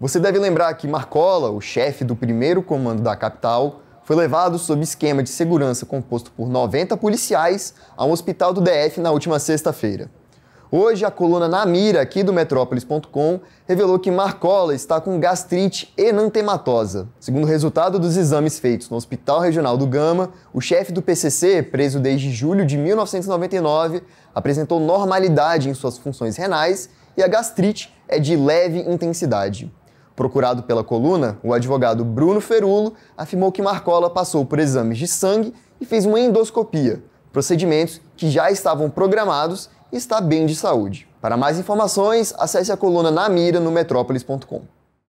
Você deve lembrar que Marcola, o chefe do primeiro comando da capital, foi levado sob esquema de segurança composto por 90 policiais a um hospital do DF na última sexta-feira. Hoje, a coluna na mira aqui do Metrópolis.com revelou que Marcola está com gastrite enantematosa. Segundo o resultado dos exames feitos no Hospital Regional do Gama, o chefe do PCC, preso desde julho de 1999, apresentou normalidade em suas funções renais e a gastrite é de leve intensidade. Procurado pela coluna, o advogado Bruno Ferulo afirmou que Marcola passou por exames de sangue e fez uma endoscopia, procedimentos que já estavam programados e está bem de saúde. Para mais informações, acesse a coluna na mira no metrópolis.com.